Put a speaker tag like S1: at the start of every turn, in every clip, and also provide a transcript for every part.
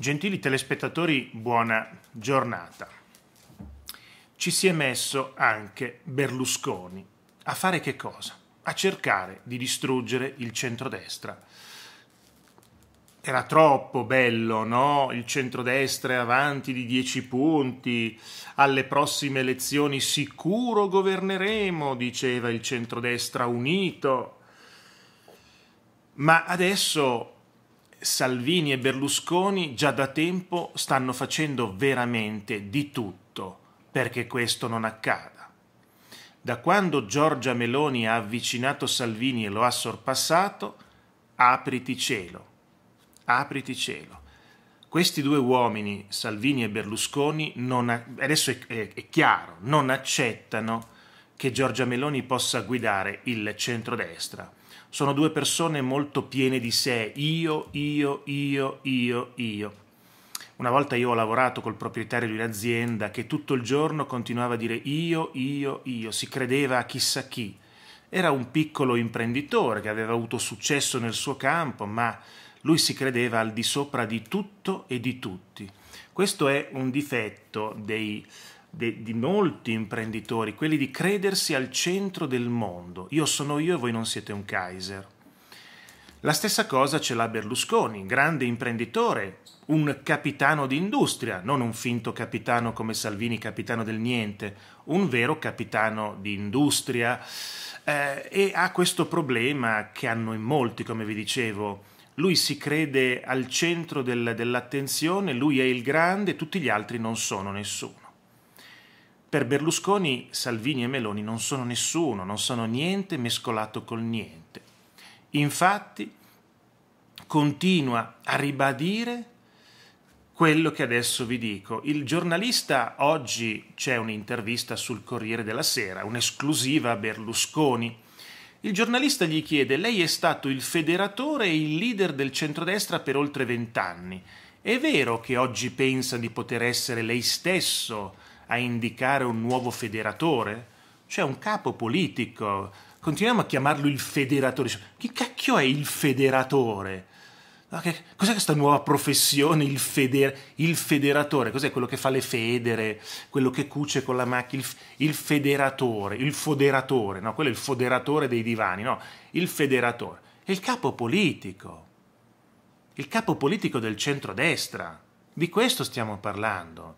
S1: Gentili telespettatori, buona giornata. Ci si è messo anche Berlusconi. A fare che cosa? A cercare di distruggere il centrodestra. Era troppo bello, no? Il centrodestra è avanti di 10 punti, alle prossime elezioni sicuro governeremo, diceva il centrodestra unito. Ma adesso Salvini e Berlusconi già da tempo stanno facendo veramente di tutto perché questo non accada. Da quando Giorgia Meloni ha avvicinato Salvini e lo ha sorpassato, apriti cielo, apriti cielo. Questi due uomini, Salvini e Berlusconi, non, adesso è, è, è chiaro, non accettano che Giorgia Meloni possa guidare il centrodestra. Sono due persone molto piene di sé, io, io, io, io, io. Una volta io ho lavorato col proprietario di un'azienda che tutto il giorno continuava a dire io, io, io, si credeva a chissà chi. Era un piccolo imprenditore che aveva avuto successo nel suo campo, ma lui si credeva al di sopra di tutto e di tutti. Questo è un difetto dei de, di molti imprenditori, quelli di credersi al centro del mondo. Io sono io e voi non siete un Kaiser. La stessa cosa ce l'ha Berlusconi, grande imprenditore, un capitano di industria, non un finto capitano come Salvini, capitano del niente, un vero capitano di industria eh, e ha questo problema che hanno in molti, come vi dicevo. Lui si crede al centro del, dell'attenzione, lui è il grande, tutti gli altri non sono nessuno. Per Berlusconi Salvini e Meloni non sono nessuno, non sono niente mescolato col niente. Infatti continua a ribadire quello che adesso vi dico. Il giornalista oggi c'è un'intervista sul Corriere della Sera, un'esclusiva a Berlusconi. Il giornalista gli chiede: Lei è stato il federatore e il leader del centrodestra per oltre vent'anni. È vero che oggi pensa di poter essere lei stesso a indicare un nuovo federatore? Cioè un capo politico, continuiamo a chiamarlo il federatore. Chi cacchio è il federatore? Okay. Cos'è questa nuova professione, il, feder- il, federatore? Cos'è quello che fa le federe, quello che cuce con la macchina? Il, f- il federatore, il foderatore, no? Quello è il foderatore dei divani, no? Il federatore. È il capo politico. Il capo politico del centrodestra. Di questo stiamo parlando.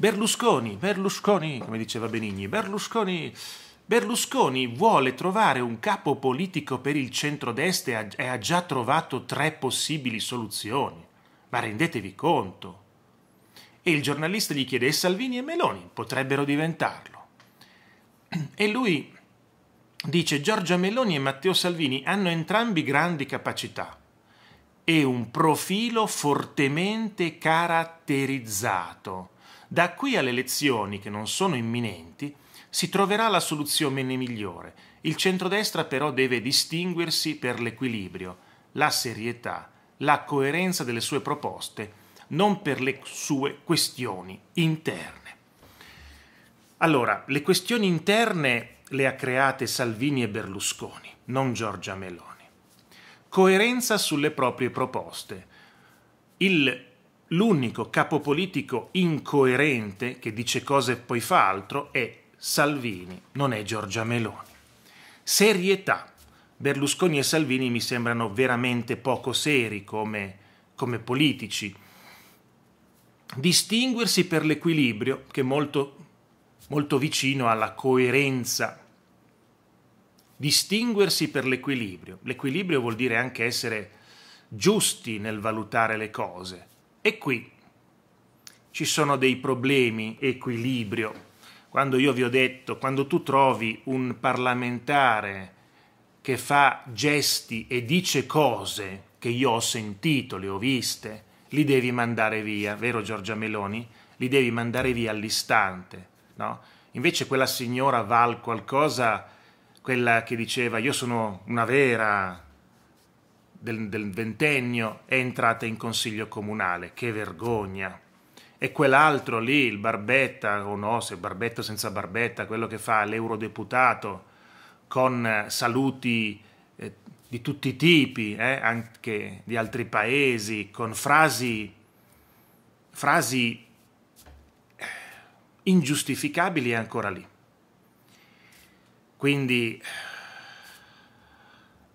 S1: Berlusconi, Berlusconi, come diceva Benigni, Berlusconi... Berlusconi vuole trovare un capo politico per il centrodestra e ha già trovato tre possibili soluzioni. Ma rendetevi conto. E il giornalista gli chiede: E Salvini e Meloni potrebbero diventarlo? E lui dice: Giorgia Meloni e Matteo Salvini hanno entrambi grandi capacità e un profilo fortemente caratterizzato da qui alle elezioni, che non sono imminenti, si troverà la soluzione migliore. Il centrodestra però deve distinguersi per l'equilibrio, la serietà, la coerenza delle sue proposte, non per le sue questioni interne. Allora, le questioni interne le ha create Salvini e Berlusconi, non Giorgia Meloni. Coerenza sulle proprie proposte. Il L'unico capo politico incoerente che dice cose e poi fa altro è Salvini, non è Giorgia Meloni. Serietà. Berlusconi e Salvini mi sembrano veramente poco seri come, come politici. Distinguersi per l'equilibrio, che è molto, molto vicino alla coerenza. Distinguersi per l'equilibrio. L'equilibrio vuol dire anche essere giusti nel valutare le cose e qui ci sono dei problemi, equilibrio. Quando io vi ho detto, quando tu trovi un parlamentare che fa gesti e dice cose che io ho sentito, le ho viste, li devi mandare via, vero Giorgia Meloni? Li devi mandare via all'istante, no? Invece quella signora val qualcosa, quella che diceva io sono una vera del, del ventennio è entrata in consiglio comunale. Che vergogna! E quell'altro lì, il Barbetta, o no, se Barbetta senza Barbetta, quello che fa l'eurodeputato con eh, saluti eh, di tutti i tipi, eh, anche di altri paesi, con frasi, frasi eh, ingiustificabili, è ancora lì. Quindi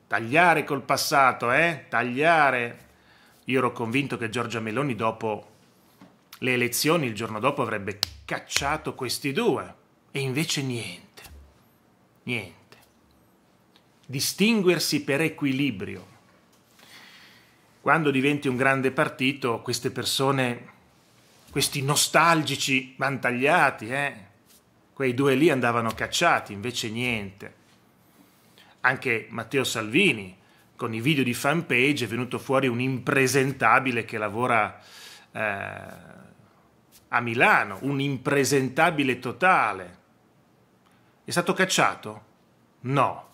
S1: Tagliare col passato, eh? Tagliare. Io ero convinto che Giorgia Meloni dopo le elezioni, il giorno dopo, avrebbe cacciato questi due. E invece niente. Niente. Distinguersi per equilibrio. Quando diventi un grande partito, queste persone, questi nostalgici vantagliati, eh? Quei due lì andavano cacciati, invece niente anche Matteo Salvini con i video di fanpage è venuto fuori un impresentabile che lavora eh, a Milano, un impresentabile totale. È stato cacciato? No.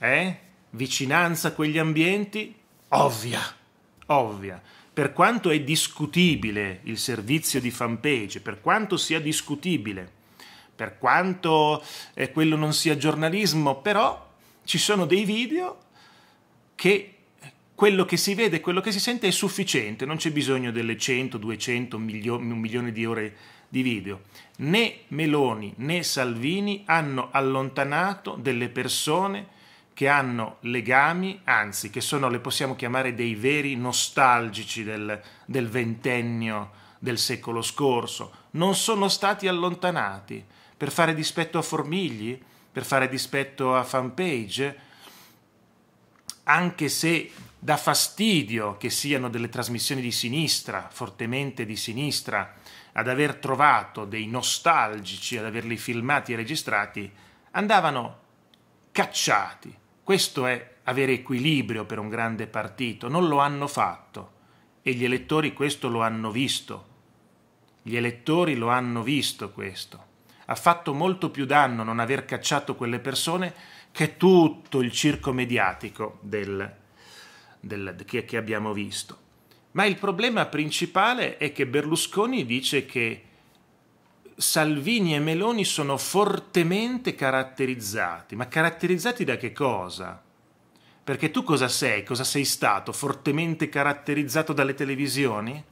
S1: Eh? Vicinanza a quegli ambienti? Ovvia, ovvia. Per quanto è discutibile il servizio di fanpage, per quanto sia discutibile, per quanto eh, quello non sia giornalismo, però ci sono dei video che quello che si vede e quello che si sente è sufficiente, non c'è bisogno delle 100, 200, un milione, un milione di ore di video. Né Meloni né Salvini hanno allontanato delle persone che hanno legami, anzi che sono, le possiamo chiamare, dei veri nostalgici del, del ventennio del secolo scorso. Non sono stati allontanati per fare dispetto a formigli, per fare dispetto a fanpage, anche se dà fastidio che siano delle trasmissioni di sinistra, fortemente di sinistra, ad aver trovato dei nostalgici, ad averli filmati e registrati, andavano cacciati. Questo è avere equilibrio per un grande partito, non lo hanno fatto e gli elettori questo lo hanno visto. Gli elettori lo hanno visto questo ha fatto molto più danno non aver cacciato quelle persone che tutto il circo mediatico del, del, che, che abbiamo visto. Ma il problema principale è che Berlusconi dice che Salvini e Meloni sono fortemente caratterizzati. Ma caratterizzati da che cosa? Perché tu cosa sei? Cosa sei stato? Fortemente caratterizzato dalle televisioni?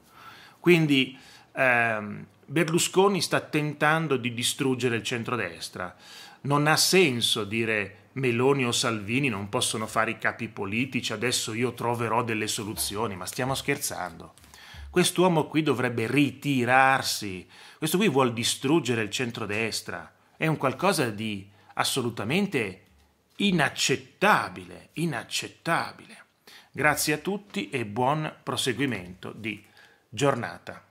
S1: Quindi ehm, Berlusconi sta tentando di distruggere il centrodestra. Non ha senso dire Meloni o Salvini non possono fare i capi politici, adesso io troverò delle soluzioni, ma stiamo scherzando. Quest'uomo qui dovrebbe ritirarsi, questo qui vuole distruggere il centrodestra, è un qualcosa di assolutamente inaccettabile, inaccettabile. Grazie a tutti e buon proseguimento di giornata.